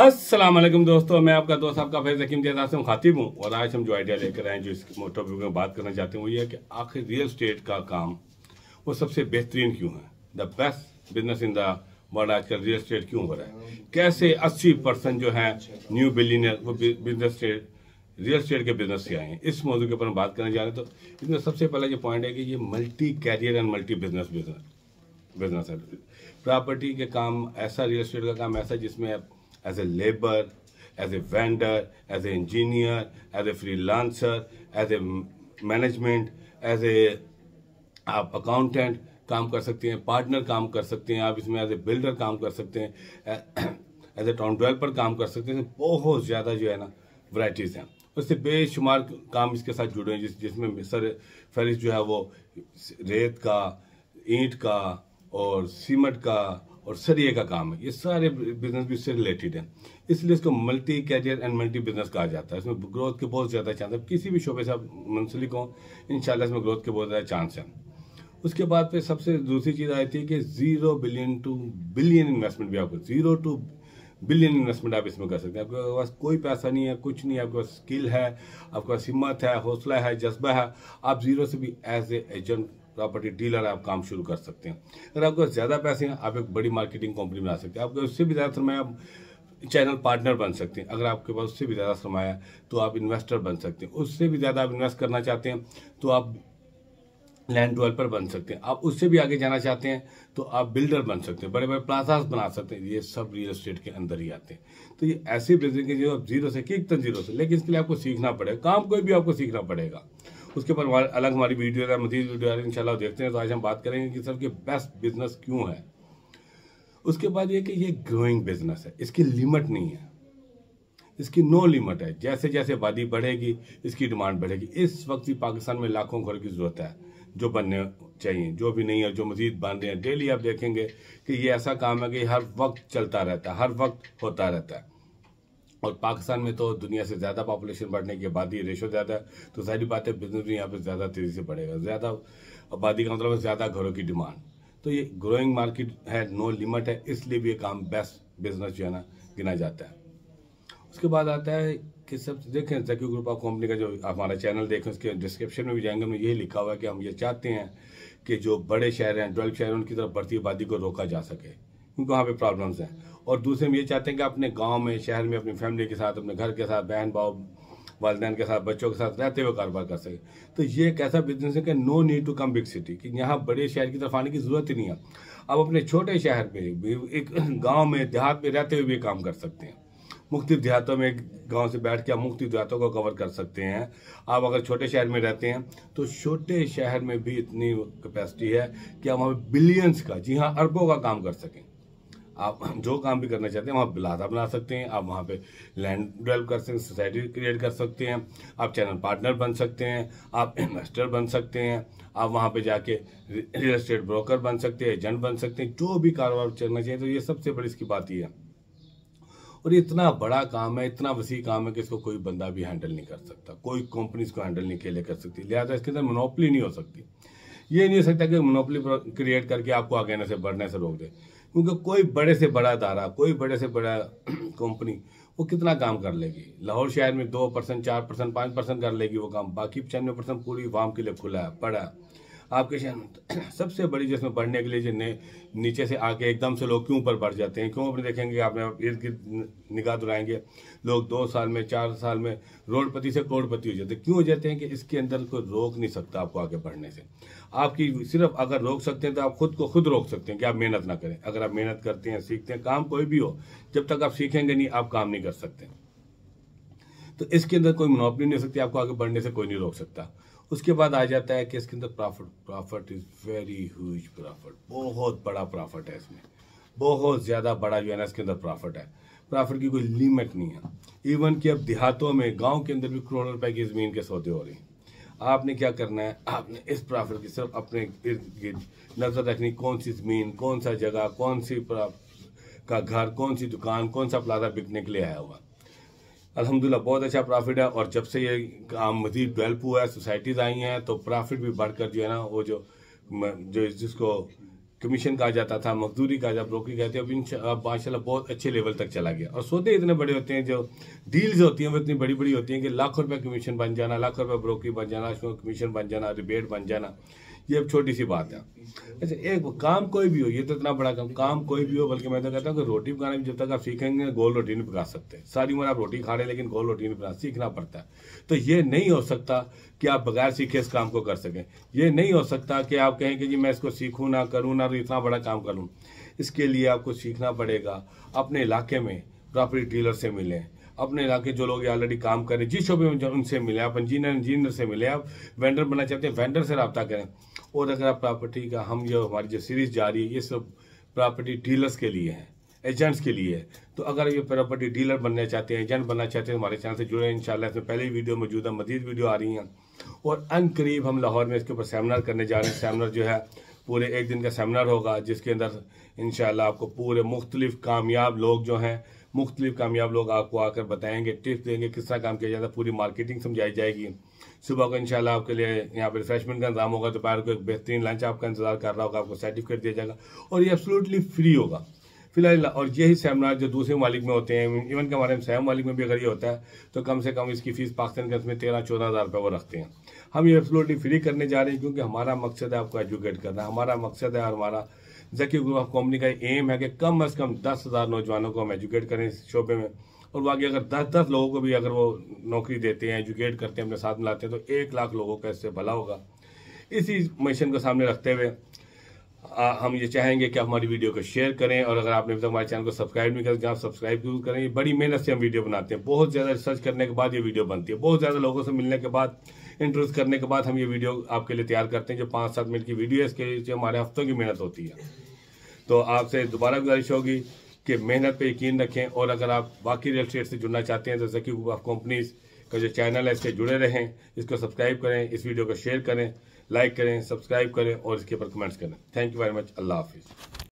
असलम दोस्तों मैं आपका दोस्त आपका फैज हकीम जैसा से खातिब हूँ और आज हम जो आइडिया लेकर आए जो इस टॉपिक में बात करना चाहते हैं वो ये कि आखिर रियल इस्टेट का काम वो सबसे बेहतरीन क्यों है the best business in the world आजकल रियल इस्टेट क्यों हो रहा है कैसे 80 परसेंट जो है न्यू बिलीनियर वो बिजनेस स्टेट रियल स्टेट के बिजनेस से आए हैं इस मौजू के ऊपर हम बात करने जा रहे हैं तो इसमें सबसे पहला जो पॉइंट है कि ये multi career and multi business business business है प्रॉपर्टी के काम ऐसा रियल स्टेट का काम ऐसा जिसमें as a laborer, as a vendor, as an engineer, as a freelancer, as a management, as a आप अकाउंटेंट काम कर सकते हैं पार्टनर काम कर सकते हैं आप इसमें एज ए बिल्डर काम कर सकते हैं एज ए टाउन डेवलपर काम कर सकते हैं बहुत ज़्यादा जो है ना वराइटीज़ हैं उससे बेशुमार काम इसके साथ जुड़े हैं जिस जिसमें सर फहरिस्त जो है वो रेत का ईंट का और सीमेंट का और सरिये का काम है ये सारे बिजनेस भी इससे रिलेटेड हैं इसलिए इसको multi career and multi business कहा जाता है इसमें ग्रोथ के बहुत ज़्यादा चांस है किसी भी शोबे से आप मुंसलिक हों इन इसमें ग्रोथ के बहुत ज़्यादा चांस हैं उसके बाद फिर सबसे दूसरी चीज़ आई थी कि zero billion two billion investment भी आपको ज़ीरो टू बिलियन इन्वेस्टमेंट आप इसमें कर सकते हैं आपके पास कोई पैसा नहीं है कुछ नहीं है आपके पास स्किल है आपके पास हिम्मत है हौसला है जज्बा है आप ज़ीरो से भी एज एजेंट प्रॉपर्टी डीलर आप काम शुरू कर सकते हैं अगर आपके पास ज़्यादा पैसे हैं आप एक बड़ी मार्केटिंग कंपनी बना सकते हैं आपके उससे भी ज़्यादा सरमाया आप चैनल पार्टनर बन सकते हैं अगर आपके पास उससे भी ज़्यादा सरमाया तो आप इन्वेस्टर बन सकते हैं उससे भी ज़्यादा आप इन्वेस्ट करना चाहते हैं तो आप लैंड डेवलपर बन सकते हैं आप उससे भी आगे जाना चाहते हैं तो आप बिल्डर बन सकते हैं बड़े बड़े प्लाजाज बना सकते हैं ये सब रियल एस्टेट के अंदर ही आते हैं तो ये ऐसी बिजनेस जो आप जीरो से किक तन जीरो से लेकिन इसके लिए आपको सीखना पड़ेगा काम कोई भी आपको सीखना पड़ेगा उसके ऊपर अलग हमारी वीडियो है मजीद वीडियो है इनशाला देखते हैं तो आज हम बात करेंगे कि सर के बेस्ट बिजनेस क्यों है उसके बाद ये कि ये ग्रोइंग बिजनेस है इसकी लिमिट नहीं है इसकी नो लिमिट है जैसे जैसे आबादी बढ़ेगी इसकी डिमांड बढ़ेगी इस वक्त भी पाकिस्तान में लाखों घर की ज़रूरत है जो बनने चाहिए जो भी नहीं है जो मजीद बन रहे हैं डेली आप देखेंगे कि ये ऐसा काम है कि हर वक्त चलता रहता है हर वक्त होता रहता है और पाकिस्तान में तो दुनिया से ज़्यादा पॉपुलेशन बढ़ने के बाद ही रेशो ज़्यादा है तो सारी बात है बिजनेस भी यहाँ पर ज़्यादा तेज़ी से बढ़ेगा ज़्यादा आबादी का मतलब ज़्यादा घरों की डिमांड तो ये ग्रोइंग मार्केट है नो लिमिट है इसलिए भी ये काम बेस्ट बिजनेस जो है ना गिना जाता है उसके बाद आता है कि सब देखें जक्यू ग्रुप ऑफ कंपनी का जो हमारा चैनल देखें उसके डिस्क्रिप्शन में भी जाएंगे हमने यही लिखा हुआ है कि हम ये चाहते हैं कि जो बड़े शहर हैं ट्वेल्व शहर हैं उनकी तरफ बढ़ती आबादी को रोका जा सके क्योंकि वहाँ पे प्रॉब्लम्स हैं और दूसरे हम ये चाहते हैं कि अपने गांव में शहर में अपनी फैमिली के साथ अपने घर के साथ बहन भाव वालदेन के साथ बच्चों के साथ रहते हुए कारोबार कर सके तो ये एक ऐसा बिजनेस है कि no need to come big city कि यहाँ बड़े शहर की तरफ आने की ज़रूरत ही नहीं है आप अपने छोटे शहर में भी एक गाँव में देहात में रहते हुए भी काम कर सकते हैं मुख्त देहातों में गांव से बैठ के आप मुख्त देहातों को कवर कर सकते हैं आप अगर छोटे शहर में रहते हैं तो छोटे शहर में भी इतनी कैपेसिटी है कि आप वहाँ बिलियंस का जी हाँ अरबों का काम कर सकें आप जो काम भी करना चाहते हैं वहाँ बिलादा बना सकते हैं आप वहाँ पे लैंड डेवलप कर सकते हैं सोसाइटी क्रिएट कर सकते हैं आप चैनल पार्टनर बन सकते हैं आप इन्वेस्टर बन सकते हैं आप वहाँ पे जाके रियल इस्टेट ब्रोकर बन सकते हैं एजेंट बन सकते हैं जो भी कारोबार चलना चाहिए तो ये सबसे बड़ी इसकी बात ही है और इतना बड़ा काम है इतना वसी काम है कि इसको कोई बंदा भी हैंडल नहीं कर सकता कोई कंपनी इसको हैंडल नहीं के लिए कर सकती लिहाजा इसके अंदर मोनोपली नहीं हो सकती ये नहीं हो सकता कि मोनोपली क्रिएट करके आपको आगे से बढ़ने से रोक दे क्योंकि कोई बड़े से बड़ा दारा कोई बड़े से बड़ा कंपनी वो कितना काम कर लेगी लाहौर शहर में दो परसेंट चार परसेंट पाँच परसेंट कर लेगी वो काम बाकी पचानवे परसेंट पूरी वाम के लिए खुला है पड़ा है आपके शहर तो सबसे बड़ी जिसमें बढ़ने के लिए जिन्हें नीचे से आके एकदम से लोग क्यों ऊपर बढ़ जाते हैं क्यों अपने देखेंगे आपने इर्द गिर्द निगाह दुराएंगे लोग दो साल में चार साल में रोडपति से करोड़पति हो जाते क्यों हो जाते हैं कि इसके अंदर कोई रोक नहीं सकता आपको आगे बढ़ने से आपकी सिर्फ अगर रोक सकते हैं तो आप खुद को खुद रोक सकते हैं कि आप मेहनत ना करें अगर आप मेहनत करते हैं सीखते हैं काम कोई भी हो जब तक आप सीखेंगे नहीं आप काम नहीं कर सकते तो इसके अंदर कोई मुनावली नहीं सकती आपको आगे बढ़ने से कोई नहीं रोक सकता उसके बाद आ जाता है कि इसके अंदर profit profit is very huge profit बहुत बड़ा प्रॉफिट है इसमें बहुत ज़्यादा बड़ा जो है ना इसके अंदर प्रॉफिट है प्रॉफिट की कोई लिमिट नहीं है इवन कि अब देहातों में गांव के अंदर भी करोड़ों रुपए की ज़मीन के सौदे हो रहे हैं आपने क्या करना है आपने इस प्रॉफिट की सिर्फ अपने इर्द गिर्द नजर रखनी कौन सी ज़मीन कौन सा जगह कौन सी का घर कौन सी दुकान कौन सा प्लाजा बिकने के लिए आया हुआ अल्हम्दुलिल्लाह बहुत अच्छा प्रॉफिट है और जब से ये काम मजीद डेवलप हुआ है सोसाइटीज़ आई हैं तो प्रॉफिट भी बढ़कर जो है ना वो जो जो जिसको कमीशन कहा जाता था मजदूरी कहा जाता ब्रोकरी कहते हैं अब इन माशा बहुत अच्छे लेवल तक चला गया और सौदे इतने बड़े होते हैं जो डील्स होती हैं वो इतनी बड़ी बड़ी होती हैं कि लाखों रुपये कमीशन बन जाना लाखों रुपये ब्रोकरी बन जाना उसमें कमीशन बन जाना रिबेट बन जाना ये अब छोटी सी बात है अच्छा एक काम कोई भी हो ये तो इतना बड़ा काम काम कोई भी हो बल्कि मैं तो कहता हूँ कि रोटी पकाना भी जब तक आप सीखेंगे गोल रोटी नहीं पका सकते सारी उम्र आप रोटी खा रहे हैं लेकिन गोल रोटी नहीं पका सीखना पड़ता है तो ये नहीं हो सकता कि आप बगैर सीखे इस काम को कर सकें ये नहीं हो सकता कि आप कहें कि जी मैं इसको सीखूँ ना करूँ ना तो इतना बड़ा काम करूँ इसके लिए आपको सीखना पड़ेगा अपने इलाके में प्रॉपर्टी डीलर से मिलें अपने इलाके जो लोग ऑलरेडी काम कर रहे हैं जिस शोबे में उनसे मिले आप इंजीनियर इंजीनियर से मिले आप वेंडर बनना चाहते हैं वेंडर से रबता करें और अगर आप प्रॉपर्टी का हम जो हमारी जो सीरीज जारी है ये सब प्रॉपर्टी डीलर्स के लिए है एजेंट्स के लिए तो अगर ये प्रॉपर्टी डीलर बनना चाहते हैं एजेंट बनना चाहते हैं तो हमारे चैनल से जुड़े इन शाला इसमें पहले ही वीडियो मौजूदा मजीद वीडियो आ रही हैं और अन करीब हम लाहौर में इसके ऊपर सेमिनार करने जा रहे हैं सेमिनार जो है पूरे एक दिन का सेमिनार होगा जिसके अंदर इन आपको पूरे मुख्तलिफ कामयाब लोग जो हैं मुख्तलिफ कामयाब लोग आपको आकर बताएंगे टिप्स देंगे किस तरह काम किया जाता है पूरी मार्केटिंग समझाई जाएगी सुबह को इंशाल्लाह आपके लिए यहाँ पर रिफ्रेशमेंट का इंतजाम होगा दोपहर को एक बेहतरीन लंच आपका इंतजार कर रहा होगा आपको सर्टिफिकेट दिया जाएगा और ये एब्सोल्युटली फ्री होगा फिलहाल और यही सेमिनार जो दूसरे मालिक में होते हैं इवन के हमारे सैम मालिक में भी अगर ये होता है तो कम से कम इसकी फीस पाकिस्तान के इसमें तेरह चौदह हज़ार रुपये वो रखते हैं हम ये एब्सोल्युटली फ्री करने जा रहे हैं क्योंकि हमारा मकसद है आपको एजुकेट करना हमारा मकसद है और हमारा जकी ग्रुप ऑफ कंपनी का एम है कि कम अज़ कम दस हज़ार नौजवानों को हम एजुकेट करें इस शोबे में और वो आगे अगर दस दस लोगों को भी अगर वो नौकरी देते हैं एजुकेट करते हैं अपने साथ मिलाते हैं तो एक लाख लोगों का इससे भला होगा इसी मिशन को सामने रखते हुए आ, हम ये चाहेंगे कि हमारी वीडियो को शेयर करें और अगर आपने अभी तक हमारे चैनल को सब्सक्राइब नहीं करें तो जहाँ सब्सक्राइब जरूर करें बड़ी मेहनत से हम वीडियो बनाते हैं बहुत ज़्यादा रिसर्च करने के बाद ये वीडियो बनती है बहुत ज़्यादा लोगों से मिलने के बाद इंट्रोड्यूस करने के बाद हम ये वीडियो आपके लिए तैयार करते हैं जो पाँच सात मिनट की वीडियो है इसके हमारे हफ्तों की मेहनत होती है तो आपसे दोबारा गुजारिश होगी कि मेहनत पे यकीन रखें और अगर आप बाकी रियल स्टेट से जुड़ना चाहते हैं जैसे कि कंपनीज़ का जो चैनल है इससे जुड़े रहें इसको सब्सक्राइब करें इस वीडियो को शेयर करें लाइक करें सब्सक्राइब करें और इसके ऊपर कमेंट्स करें थैंक यू वेरी मच अल्लाह हाफिज़